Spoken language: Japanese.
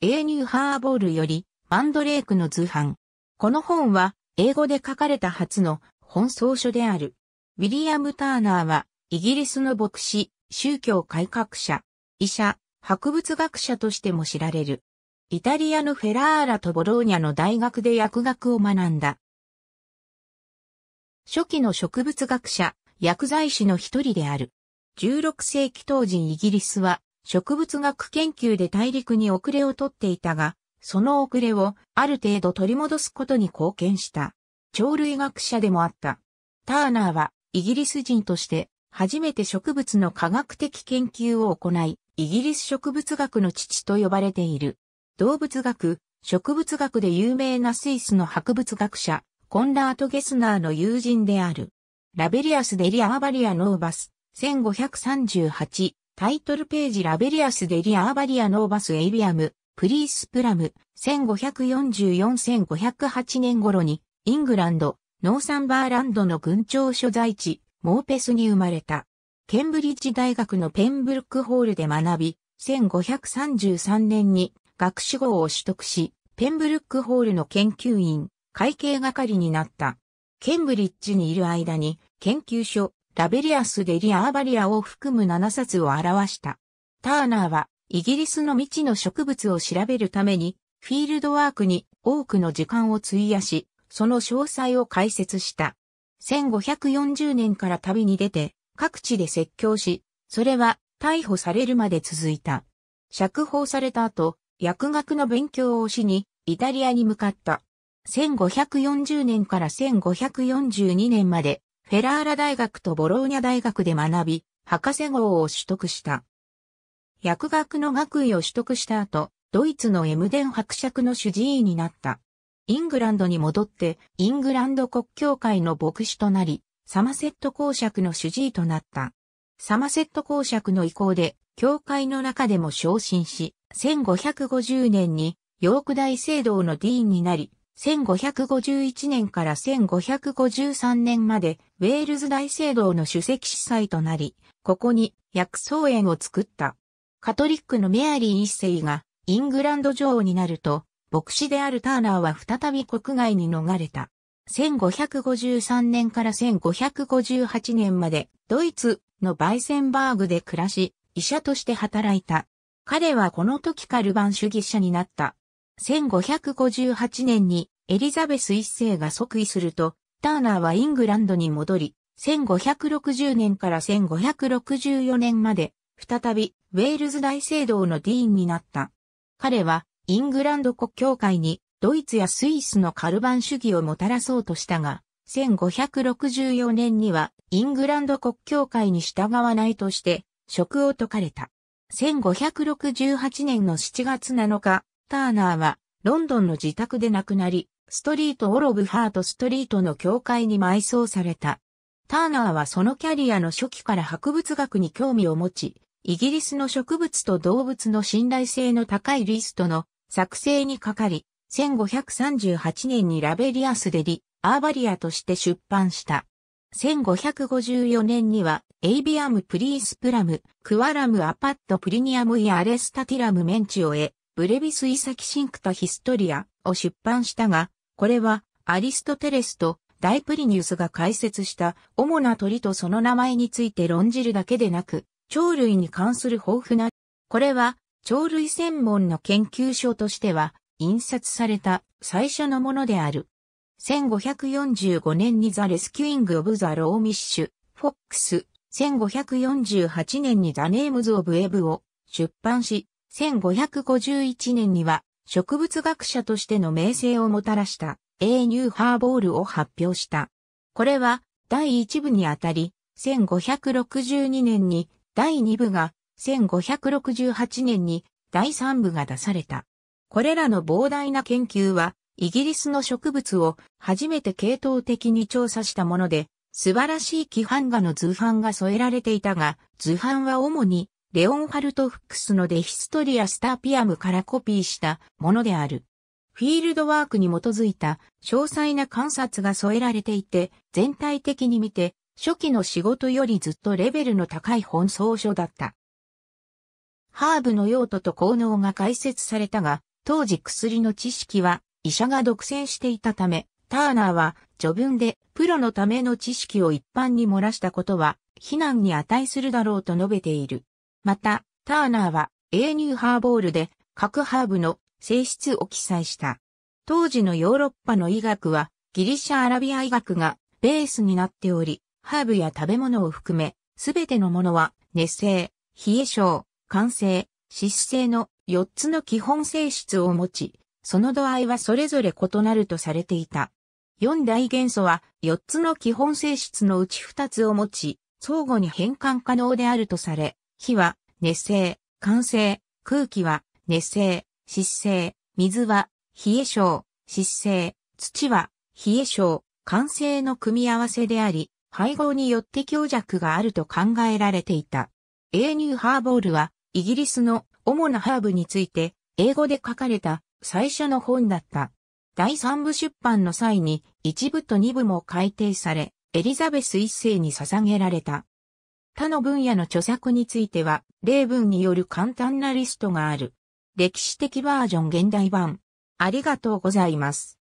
英ニュハーボールより、マンドレークの図版。この本は、英語で書かれた初の本草書である。ウィリアム・ターナーは、イギリスの牧師、宗教改革者、医者、博物学者としても知られる。イタリアのフェラーラとボローニャの大学で薬学を学んだ。初期の植物学者、薬剤師の一人である。16世紀当時イギリスは植物学研究で大陸に遅れをとっていたが、その遅れをある程度取り戻すことに貢献した。鳥類学者でもあった。ターナーはイギリス人として初めて植物の科学的研究を行い、イギリス植物学の父と呼ばれている。動物学、植物学で有名なスイスの博物学者、コンラート・ゲスナーの友人である。ラベリアス・デリア・アバリア・ノーバス、1538、タイトルページラベリアスデリアーバリアノーバスエイビアム、プリースプラム、1544-1508年頃に、イングランド、ノーサンバーランドの軍庁所在地、モーペスに生まれた。ケンブリッジ大学のペンブルックホールで学び、1533年に学士号を取得し、ペンブルックホールの研究員、会計係になった。ケンブリッジにいる間に、研究所、ラベリアス・デリア・アーバリアを含む7冊を表した。ターナーは、イギリスの未知の植物を調べるために、フィールドワークに多くの時間を費やし、その詳細を解説した。1540年から旅に出て、各地で説教し、それは逮捕されるまで続いた。釈放された後、薬学の勉強をしに、イタリアに向かった。1540年から1542年まで、フェラーラ大学とボローニャ大学で学び、博士号を取得した。薬学の学位を取得した後、ドイツのエムデン伯爵の主治医になった。イングランドに戻って、イングランド国教会の牧師となり、サマセット公爵の主治医となった。サマセット公爵の意向で、教会の中でも昇進し、1550年に、ヨーク大聖堂のディーンになり、1551年から1553年まで、ウェールズ大聖堂の主席司祭となり、ここに薬草園を作った。カトリックのメアリー一世がイングランド女王になると、牧師であるターナーは再び国外に逃れた。1553年から1558年までドイツのバイセンバーグで暮らし、医者として働いた。彼はこの時カルバン主義者になった。1558年にエリザベス一世が即位すると、ターナーはイングランドに戻り、1560年から1564年まで、再び、ウェールズ大聖堂のディーンになった。彼は、イングランド国教会に、ドイツやスイスのカルバン主義をもたらそうとしたが、1564年には、イングランド国教会に従わないとして、職を解かれた。1568年の7月7日、ターナーは、ロンドンの自宅で亡くなり、ストリート・オロブ・ハート・ストリートの教会に埋葬された。ターナーはそのキャリアの初期から博物学に興味を持ち、イギリスの植物と動物の信頼性の高いリストの作成にかかり、1538年にラベリアスデリ・アーバリアとして出版した。1554年には、エイビアム・プリースプラム、クワラム・アパット・プリニアム・イア・アレスタティラム・メンチオエ、ブレビス・イサキ・シンクタ・ヒストリアを出版したが、これはアリストテレスと大プリニウスが解説した主な鳥とその名前について論じるだけでなく、鳥類に関する豊富な、これは鳥類専門の研究所としては印刷された最初のものである。1545年にザ・レスキュイング・オブ・ザ・ローミッシュ、フォックス、1548年にザ・ネームズ・オブ・エブを出版し、1551年には植物学者としての名声をもたらした A ニューハーボールを発表した。これは第1部にあたり、1562年に第2部が、1568年に第3部が出された。これらの膨大な研究は、イギリスの植物を初めて系統的に調査したもので、素晴らしい規範画の図版が添えられていたが、図版は主にレオンハルト・フックスのデヒストリア・スターピアムからコピーしたものである。フィールドワークに基づいた詳細な観察が添えられていて、全体的に見て、初期の仕事よりずっとレベルの高い本草書だった。ハーブの用途と効能が解説されたが、当時薬の知識は医者が独占していたため、ターナーは序文でプロのための知識を一般に漏らしたことは非難に値するだろうと述べている。また、ターナーは英ニューハーボールで各ハーブの性質を記載した。当時のヨーロッパの医学はギリシャ・アラビア医学がベースになっており、ハーブや食べ物を含め、すべてのものは熱性、冷え性、乾性、湿性の4つの基本性質を持ち、その度合いはそれぞれ異なるとされていた。4大元素は4つの基本性質のうち2つを持ち、相互に変換可能であるとされ、火は熱性、乾性、空気は熱性、湿性、水は冷え性、湿性、土は冷え性、乾性の組み合わせであり、配合によって強弱があると考えられていた。エーニューハーボールはイギリスの主なハーブについて英語で書かれた最初の本だった。第3部出版の際に1部と2部も改訂され、エリザベス一世に捧げられた。他の分野の著作については、例文による簡単なリストがある。歴史的バージョン現代版。ありがとうございます。